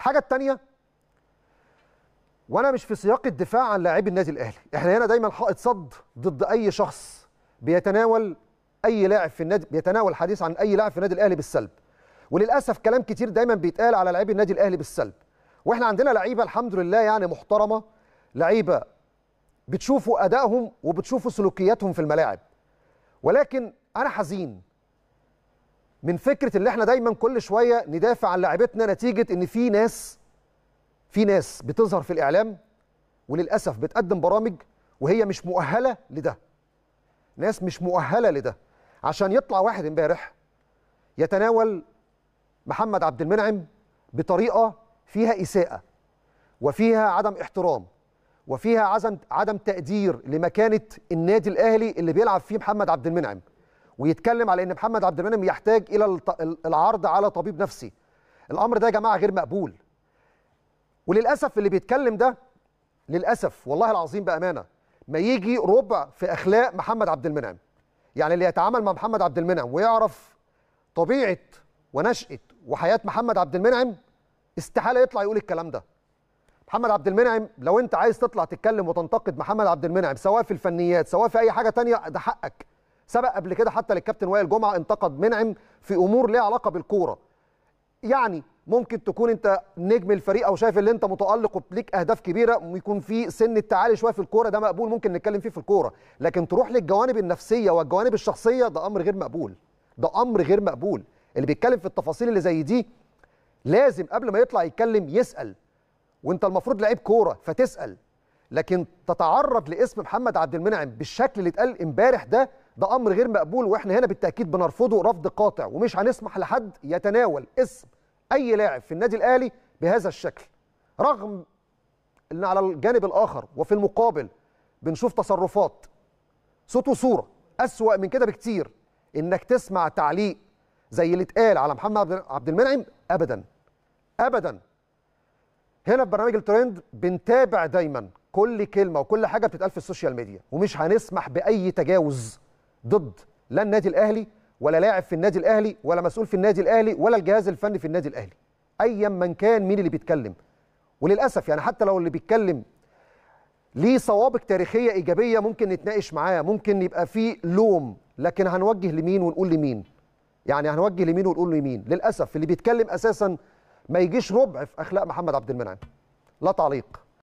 الحاجه الثانيه وانا مش في سياق الدفاع عن لاعبي النادي الاهلي احنا هنا دايما حائط صد ضد اي شخص بيتناول اي لاعب في النادي بيتناول حديث عن اي لاعب في النادي الاهلي بالسلب وللاسف كلام كتير دايما بيتقال على لاعبي النادي الاهلي بالسلب واحنا عندنا لعيبه الحمد لله يعني محترمه لعيبه بتشوفوا ادائهم وبتشوفوا سلوكياتهم في الملاعب ولكن انا حزين من فكره اللي احنا دايما كل شويه ندافع عن لاعبتنا نتيجه ان في ناس في ناس بتظهر في الاعلام وللاسف بتقدم برامج وهي مش مؤهله لده ناس مش مؤهله لده عشان يطلع واحد امبارح يتناول محمد عبد المنعم بطريقه فيها اساءه وفيها عدم احترام وفيها عدم تقدير لمكانه النادي الاهلي اللي بيلعب فيه محمد عبد المنعم ويتكلم على ان محمد عبد المنعم يحتاج الى العرض على طبيب نفسي الامر ده يا جماعه غير مقبول وللاسف اللي بيتكلم ده للاسف والله العظيم بامانه ما يجي ربع في اخلاق محمد عبد المنعم يعني اللي يتعامل مع محمد عبد المنعم ويعرف طبيعه ونشاه وحياه محمد عبد المنعم استحاله يطلع يقول الكلام ده محمد عبد المنعم لو انت عايز تطلع تتكلم وتنتقد محمد عبد المنعم سواء في الفنيات سواء في اي حاجه تانية ده حقك سبق قبل كده حتى للكابتن وائل جمعه انتقد منعم في امور ليها علاقه بالكوره يعني ممكن تكون انت نجم الفريق او شايف ان انت متالق وليك اهداف كبيره ويكون في سن التعالي شويه في الكوره ده مقبول ممكن نتكلم فيه في الكوره لكن تروح للجوانب النفسيه والجوانب الشخصيه ده امر غير مقبول ده امر غير مقبول اللي بيتكلم في التفاصيل اللي زي دي لازم قبل ما يطلع يتكلم يسال وانت المفروض لعيب كوره فتسال لكن تتعرض لاسم محمد عبد المنعم بالشكل اللي اتقال امبارح ده ده امر غير مقبول واحنا هنا بالتاكيد بنرفضه رفض قاطع ومش هنسمح لحد يتناول اسم اي لاعب في النادي الاهلي بهذا الشكل رغم ان على الجانب الاخر وفي المقابل بنشوف تصرفات صوت وصوره اسوا من كده بكتير انك تسمع تعليق زي اللي اتقال على محمد عبد المنعم ابدا ابدا هنا في برنامج الترند بنتابع دايما كل كلمه وكل حاجه بتتقال في السوشيال ميديا ومش هنسمح باي تجاوز ضد لا النادي الاهلي ولا لاعب في النادي الاهلي ولا مسؤول في النادي الاهلي ولا الجهاز الفني في النادي الاهلي ايا من كان مين اللي بيتكلم وللاسف يعني حتى لو اللي بيتكلم ليه سوابق تاريخيه ايجابيه ممكن نتناقش معاه ممكن يبقى فيه لوم لكن هنوجه لمين ونقول لمين يعني هنوجه لمين ونقول لمين للاسف اللي بيتكلم اساسا ما يجيش ربع في اخلاق محمد عبد المنعم لا تعليق